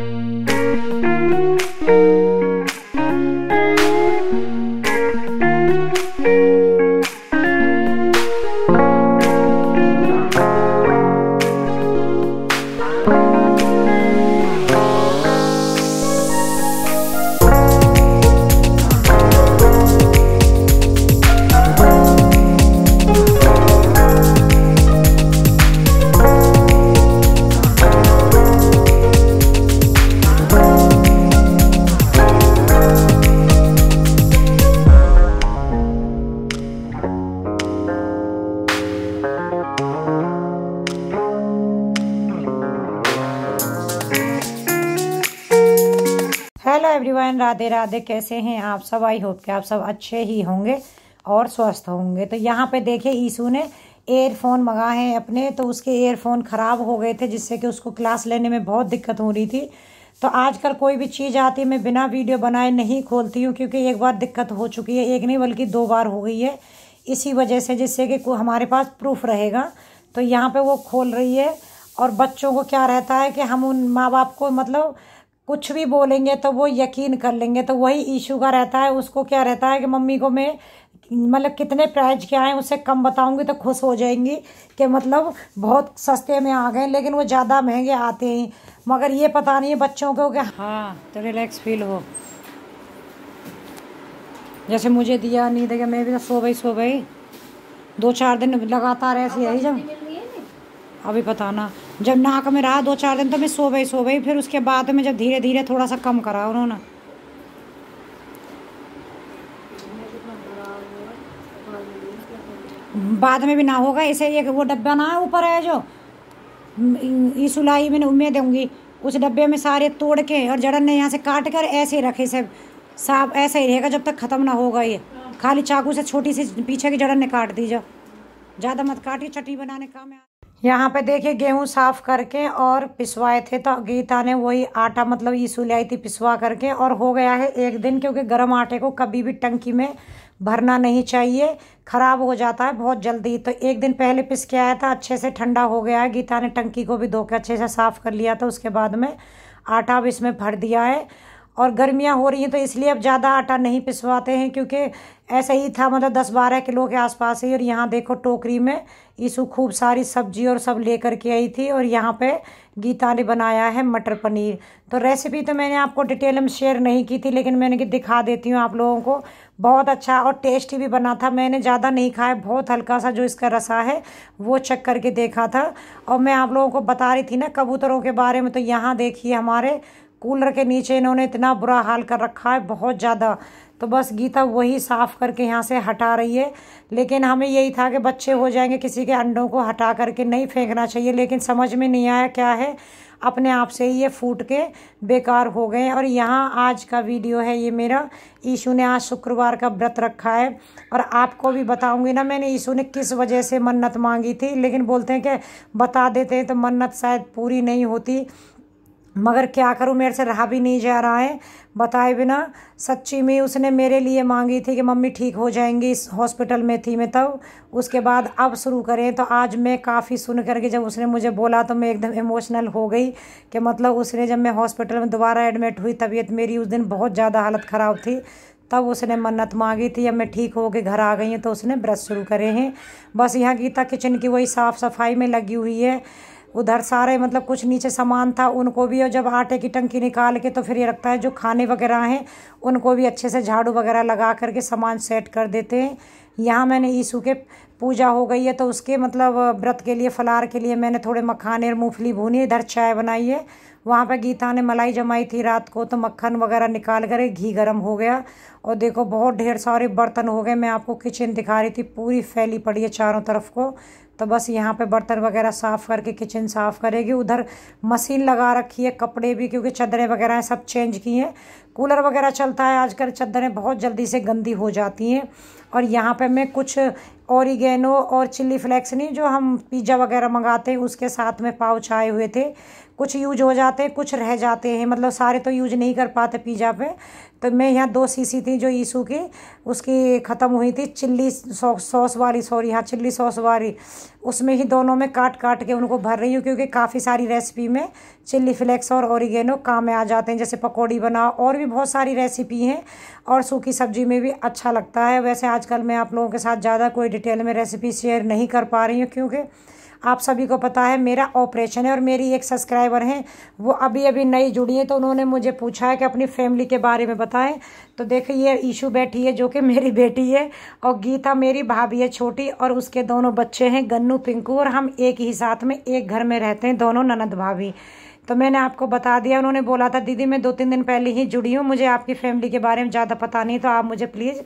thank you everyone Radhe Radhe कैसे हैं आप सब आई होप कि आप सब अच्छे ही होंगे और स्वस्थ होंगे तो यहाँ पे देखिए ईसू ने एयरफोन मंगाए हैं अपने तो उसके एयरफोन ख़राब हो गए थे जिससे कि उसको क्लास लेने में बहुत दिक्कत हो रही थी तो आजकल कोई भी चीज़ आती है मैं बिना वीडियो बनाए नहीं खोलती हूँ क्योंकि एक बार दिक्कत हो चुकी है एक नहीं बल्कि दो बार हो गई है इसी वजह से जिससे कि हमारे पास प्रूफ रहेगा तो यहाँ पर वो खोल रही है और बच्चों को क्या रहता है कि हम उन माँ बाप को मतलब कुछ भी बोलेंगे तो वो यकीन कर लेंगे तो वही इशू का रहता है उसको क्या रहता है कि मम्मी को मैं मतलब कितने प्राइज के आए उससे कम बताऊंगी तो खुश हो जाएंगी कि मतलब बहुत सस्ते में आ गए लेकिन वो ज़्यादा महंगे आते हैं मगर ये पता नहीं है बच्चों को कि हाँ तो रिलैक्स फील हो जैसे मुझे दिया नहीं देगा मैं भी तो सो गई सो गई दो चार दिन लगातार ऐसी आई जब अभी पता ना जब नाक में रहा दो चार दिन तो मैं सो गई सो गई फिर उसके बाद में जब धीरे धीरे थोड़ा सा कम करा उन्होंने बाद में भी ना होगा ऐसे एक वो डब्बा ना ऊपर है जो इसुलाई मैंने उम्मीद दूंगी उस डब्बे में सारे तोड़ के और जड़न ने यहाँ से काट कर ऐसे ही रखे सब साफ ऐसा ही रहेगा जब तक ख़त्म ना होगा ये खाली चाकू से छोटी सी पीछे की जड़न ने काट दी जो ज़्यादा मत काटिए चटनी बनाने का मैं यहाँ पे देखिए गेहूँ साफ़ करके और पिसवाए थे तो गीता ने वही आटा मतलब ईसू ले आई थी पिसवा करके और हो गया है एक दिन क्योंकि गर्म आटे को कभी भी टंकी में भरना नहीं चाहिए ख़राब हो जाता है बहुत जल्दी तो एक दिन पहले पिस के आया था अच्छे से ठंडा हो गया है गीता ने टंकी को भी धो के अच्छे से साफ़ कर लिया था उसके बाद में आटा अब इसमें भर दिया है और गर्मियाँ हो रही हैं तो इसलिए अब ज़्यादा आटा नहीं पिसवाते हैं क्योंकि ऐसे ही था मतलब दस बारह किलो के आसपास ही और यहाँ देखो टोकरी में ईसु खूब सारी सब्जी और सब लेकर के आई थी और यहाँ पे गीता ने बनाया है मटर पनीर तो रेसिपी तो मैंने आपको डिटेल में शेयर नहीं की थी लेकिन मैंने कि दिखा देती हूँ आप लोगों को बहुत अच्छा और टेस्टी भी बना था मैंने ज़्यादा नहीं खाया बहुत हल्का सा जो इसका रसा है वो चेक करके देखा था और मैं आप लोगों को बता रही थी ना कबूतरों के बारे में तो यहाँ देखिए हमारे कूलर के नीचे इन्होंने इतना बुरा हाल कर रखा है बहुत ज़्यादा तो बस गीता वही साफ़ करके यहाँ से हटा रही है लेकिन हमें यही था कि बच्चे हो जाएंगे किसी के अंडों को हटा करके नहीं फेंकना चाहिए लेकिन समझ में नहीं आया क्या है अपने आप से ही ये फूट के बेकार हो गए और यहाँ आज का वीडियो है ये मेरा ईशू ने आज शुक्रवार का व्रत रखा है और आपको भी बताऊंगी ना मैंने ईशु ने किस वजह से मन्नत मांगी थी लेकिन बोलते हैं कि बता देते हैं तो मन्नत शायद पूरी नहीं होती मगर क्या करूं मेरे से रहा भी नहीं जा रहा है बताए बिना सच्ची में उसने मेरे लिए मांगी थी कि मम्मी ठीक हो जाएंगी इस हॉस्पिटल में थी मैं तब उसके बाद अब शुरू करें तो आज मैं काफ़ी सुन करके जब उसने मुझे बोला तो मैं एकदम इमोशनल हो गई कि मतलब उसने जब मैं हॉस्पिटल में दोबारा एडमिट हुई तबीयत मेरी उस दिन बहुत ज़्यादा हालत ख़राब थी तब उसने मन्नत मांगी थी अब मैं ठीक हो के घर आ गई हूँ तो उसने ब्रश शुरू करे हैं बस यहाँ गीता किचन की वही साफ़ सफाई में लगी हुई है उधर सारे मतलब कुछ नीचे सामान था उनको भी और जब आटे की टंकी निकाल के तो फिर ये रखता है जो खाने वगैरह हैं उनको भी अच्छे से झाड़ू वगैरह लगा करके सामान सेट कर देते हैं यहाँ मैंने ईसु के पूजा हो गई है तो उसके मतलब व्रत के लिए फलार के लिए मैंने थोड़े मखाने और मूँगफली भूनी इधर चाय बनाई है वहाँ पर गीता ने मलाई जमाई थी रात को तो मक्खन वगैरह निकाल कर घी गर्म हो गया और देखो बहुत ढेर सारे बर्तन हो गए मैं आपको किचन दिखा रही थी पूरी फैली पड़ी है चारों तरफ को तो बस यहाँ पे बर्तन वगैरह साफ़ करके किचन साफ़ करेगी उधर मशीन लगा रखी है कपड़े भी क्योंकि चादरें वगैरह हैं सब चेंज की हैं कूलर वगैरह चलता है आजकल चादरें बहुत जल्दी से गंदी हो जाती हैं और यहाँ पे मैं कुछ औरिगेनो और चिल्ली फ्लेक्स नहीं जो हम पिज़्ज़ा वगैरह मंगाते हैं उसके साथ में पाउच आए हुए थे कुछ यूज हो जाते हैं कुछ रह जाते हैं मतलब सारे तो यूज नहीं कर पाते पिज़्ज़ा पे तो मैं यहाँ दो सीसी थी जो ईसू की उसकी ख़त्म हुई थी चिल्ली सॉस वाली सॉरी हाँ चिल्ली सॉस वाली उसमें ही दोनों में काट काट के उनको भर रही हूँ क्योंकि काफ़ी सारी रेसिपी में चिल्ली फ्लेक्स और ओरिगेनो काम में आ जाते हैं जैसे पकौड़ी बनाओ और भी बहुत सारी रेसिपी हैं और सूखी सब्ज़ी में भी अच्छा लगता है वैसे आजकल मैं आप लोगों के साथ ज़्यादा कोई डिटेल में रेसिपी शेयर नहीं कर पा रही हूँ क्योंकि आप सभी को पता है मेरा ऑपरेशन है और मेरी एक सब्सक्राइबर हैं वो अभी अभी नई जुड़ी हैं तो उन्होंने मुझे पूछा है कि अपनी फैमिली के बारे में बताएं तो देखिए ये ईशू बैठी है जो कि मेरी बेटी है और गीता मेरी भाभी है छोटी और उसके दोनों बच्चे हैं गन्नू पिंकू और हम एक ही साथ में एक घर में रहते हैं दोनों ननद भाभी तो मैंने आपको बता दिया उन्होंने बोला था दीदी मैं दो तीन दिन पहले ही जुड़ी हूँ मुझे आपकी फैमिली के बारे में ज़्यादा पता नहीं तो आप मुझे प्लीज़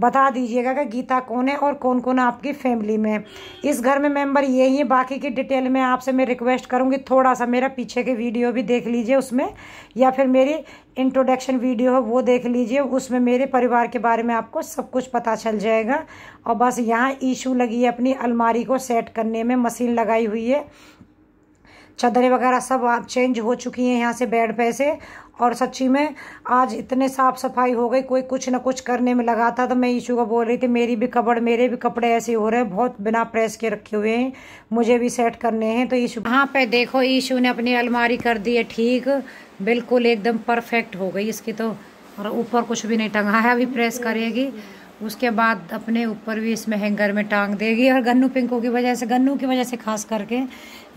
बता दीजिएगा कि गीता कौन है और कौन कौन आपकी फैमिली में इस घर में मेंबर यही है बाकी की डिटेल में आपसे मैं रिक्वेस्ट करूँगी थोड़ा सा मेरा पीछे के वीडियो भी देख लीजिए उसमें या फिर मेरी इंट्रोडक्शन वीडियो है वो देख लीजिए उसमें मेरे परिवार के बारे में आपको सब कुछ पता चल जाएगा और बस यहाँ ईशू लगी है अपनी अलमारी को सेट करने में मशीन लगाई हुई है चादरें वगैरह सब चेंज हो चुकी हैं यहाँ से बेड पे से और सच्ची में आज इतने साफ़ सफाई हो गई कोई कुछ ना कुछ करने में लगा था तो मैं ईशू को बोल रही थी मेरी भी कबड़ मेरे भी कपड़े ऐसे हो रहे हैं बहुत बिना प्रेस के रखे हुए हैं मुझे भी सेट करने हैं तो ईशू यहाँ पे देखो ईशू ने अपनी अलमारी कर दी है ठीक बिल्कुल एकदम परफेक्ट हो गई इसकी तो और ऊपर कुछ भी नहीं टंगा है अभी प्रेस करेगी उसके बाद अपने ऊपर भी इसमें हैंगर में टांग देगी और गन्नू पिंकों की वजह से गन्नू की वजह से खास करके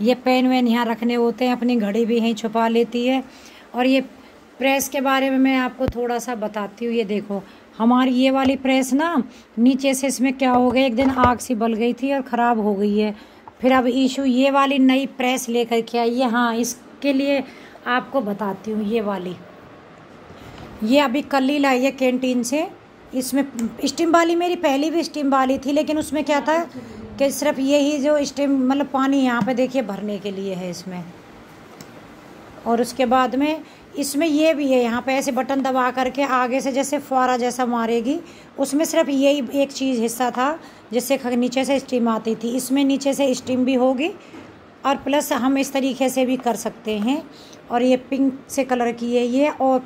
ये पेन वेन यहाँ रखने होते हैं अपनी घड़ी भी यहीं छुपा लेती है और ये प्रेस के बारे में मैं आपको थोड़ा सा बताती हूँ ये देखो हमारी ये वाली प्रेस ना नीचे से इसमें क्या हो गया एक दिन आग सी बल गई थी और ख़राब हो गई है फिर अब इशू ये वाली नई प्रेस लेकर के आई है हाँ इसके लिए आपको बताती हूँ ये वाली ये अभी कल ही लाई है कैंटीन से इसमें स्टीम वाली मेरी पहली भी स्टीम वाली थी लेकिन उसमें क्या था कि सिर्फ यही जो स्टीम मतलब पानी यहाँ पे देखिए भरने के लिए है इसमें और उसके बाद में इसमें ये भी है यहाँ पे ऐसे बटन दबा करके आगे से जैसे फुहारा जैसा मारेगी उसमें सिर्फ यही एक चीज़ हिस्सा था जिससे नीचे से स्टीम आती थी इसमें नीचे से स्टीम भी होगी और प्लस हम इस तरीके से भी कर सकते हैं और ये पिंक से कलर की है ये और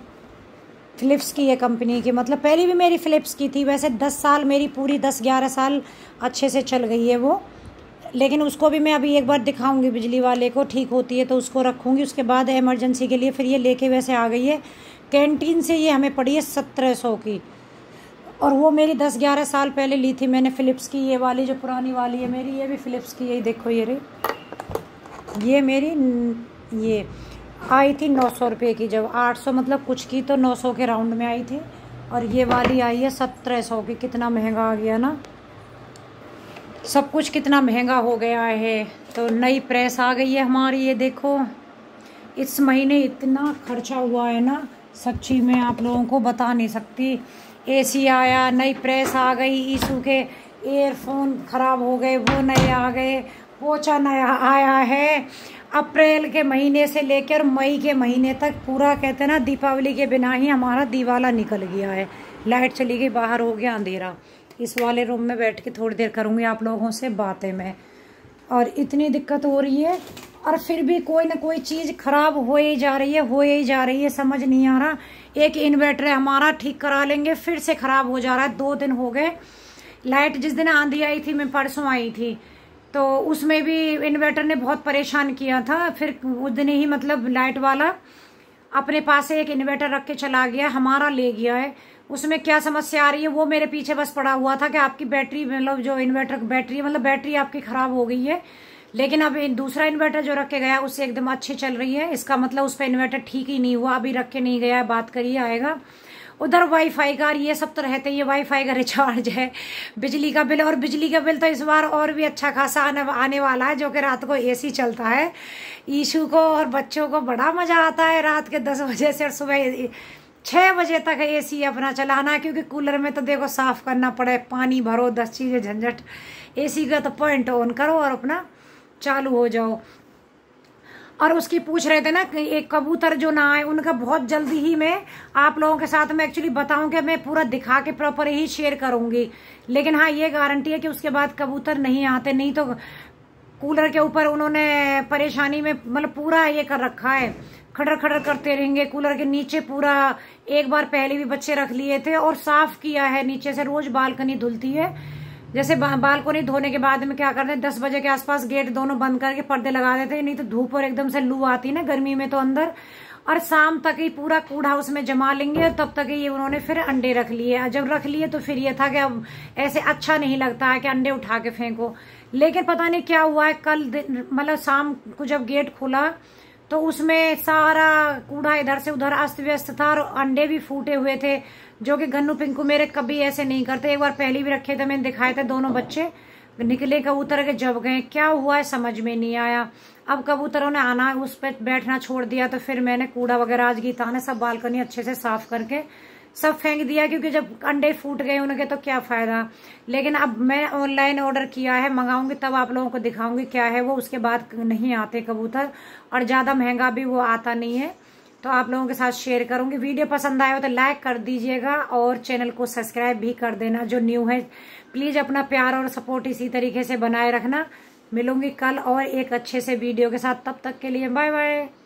फ़िलिप्स की है कंपनी की मतलब पहले भी मेरी फ़िलिप्स की थी वैसे दस साल मेरी पूरी दस ग्यारह साल अच्छे से चल गई है वो लेकिन उसको भी मैं अभी एक बार दिखाऊंगी बिजली वाले को ठीक होती है तो उसको रखूँगी उसके बाद एमरजेंसी के लिए फिर ये लेके वैसे आ गई है कैंटीन से ये हमें पड़ी है सत्रह सौ की और वो मेरी दस ग्यारह साल पहले ली थी मैंने फ़िलिप्स की ये वाली जो पुरानी वाली है मेरी ये भी फ़िलिप्स की यही देखो ये रही ये मेरी ये आई थी नौ सौ रुपये की जब आठ सौ मतलब कुछ की तो नौ सौ के राउंड में आई थी और ये वाली आई है सत्रह सौ की कितना महंगा आ गया ना सब कुछ कितना महंगा हो गया है तो नई प्रेस आ गई है हमारी ये देखो इस महीने इतना खर्चा हुआ है ना सच्ची में आप लोगों को बता नहीं सकती एसी आया नई प्रेस आ गई ईशू के एयरफोन ख़राब हो गए वो नए आ गए पोछा आया है अप्रैल के महीने से लेकर मई के महीने तक पूरा कहते ना दीपावली के बिना ही हमारा दीवाला निकल गया है लाइट चली गई बाहर हो गया अंधेरा इस वाले रूम में बैठ के थोड़ी देर करूँगी आप लोगों से बातें मैं और इतनी दिक्कत हो रही है और फिर भी कोई ना कोई चीज़ खराब हो ही जा रही है हो ही जा रही है समझ नहीं आ रहा एक इन्वर्टर है हमारा ठीक करा लेंगे फिर से ख़राब हो जा रहा है दो दिन हो गए लाइट जिस दिन आंधी आई थी मैं परसों आई थी तो उसमें भी इन्वर्टर ने बहुत परेशान किया था फिर उस दिन ही मतलब लाइट वाला अपने पास से एक इन्वर्टर रख के चला गया हमारा ले गया है उसमें क्या समस्या आ रही है वो मेरे पीछे बस पड़ा हुआ था कि आपकी बैटरी मतलब जो इन्वर्टर बैटरी मतलब बैटरी आपकी ख़राब हो गई है लेकिन अब दूसरा इन्वर्टर जो रख के गया उससे एकदम अच्छी चल रही है इसका मतलब उस पर इन्वर्टर ठीक ही नहीं हुआ अभी रख के नहीं गया बात करिए आएगा उधर वाईफाई का और ये सब तो रहते ही वाईफाई का रिचार्ज है बिजली का बिल और बिजली का बिल तो इस बार और भी अच्छा खासा आने, आने वाला है जो कि रात को एसी चलता है ईशू को और बच्चों को बड़ा मज़ा आता है रात के दस बजे से और सुबह छः बजे तक एसी अपना चलाना है क्योंकि कूलर में तो देखो साफ़ करना पड़े पानी भरो दस चीज़ें झंझट ए का तो पॉइंट ऑन करो और अपना चालू हो जाओ और उसकी पूछ रहे थे ना कि एक कबूतर जो ना आए उनका बहुत जल्दी ही मैं आप लोगों के साथ में एक्चुअली बताऊं कि मैं पूरा दिखा के प्रॉपर ही शेयर करूंगी लेकिन हाँ ये गारंटी है कि उसके बाद कबूतर नहीं आते नहीं तो कूलर के ऊपर उन्होंने परेशानी में मतलब पूरा ये कर रखा है खड़र खड़र करते रहेंगे कूलर के नीचे पूरा एक बार पहले भी बच्चे रख लिए थे और साफ किया है नीचे से रोज बालकनी धुलती है जैसे बाल को नहीं धोने के बाद में क्या करते हैं दस बजे के आसपास गेट दोनों बंद करके पर्दे लगा देते हैं नहीं तो धूप और एकदम से लू आती है ना गर्मी में तो अंदर और शाम तक ही पूरा कूड़ा उसमें जमा लेंगे और तब तक ये उन्होंने फिर अंडे रख लिए जब रख लिए तो फिर ये था कि अब ऐसे अच्छा नहीं लगता है कि अंडे उठा के फेंको लेकिन पता नहीं क्या हुआ है कल मतलब शाम को जब गेट खुला तो उसमें सारा कूड़ा इधर से उधर अस्त व्यस्त था और अंडे भी फूटे हुए थे जो कि गन्नू पिंकू मेरे कभी ऐसे नहीं करते एक बार पहले भी रखे थे मैंने दिखाए थे दोनों हाँ। बच्चे निकले कबूतर के जब गए क्या हुआ है समझ में नहीं आया अब कबूतरों ने आना उस पर बैठना छोड़ दिया तो फिर मैंने कूड़ा वगैरह आज गीता ने सब बालकनी अच्छे से साफ करके सब फेंक दिया क्योंकि जब अंडे फूट गए उनके तो क्या फ़ायदा लेकिन अब मैं ऑनलाइन ऑर्डर किया है मंगाऊंगी तब आप लोगों को दिखाऊंगी क्या है वो उसके बाद नहीं आते कबूतर और ज़्यादा महंगा भी वो आता नहीं है तो आप लोगों के साथ शेयर करूंगी वीडियो पसंद आए हो तो लाइक कर दीजिएगा और चैनल को सब्सक्राइब भी कर देना जो न्यू है प्लीज़ अपना प्यार और सपोर्ट इसी तरीके से बनाए रखना मिलूंगी कल और एक अच्छे से वीडियो के साथ तब तक के लिए बाय बाय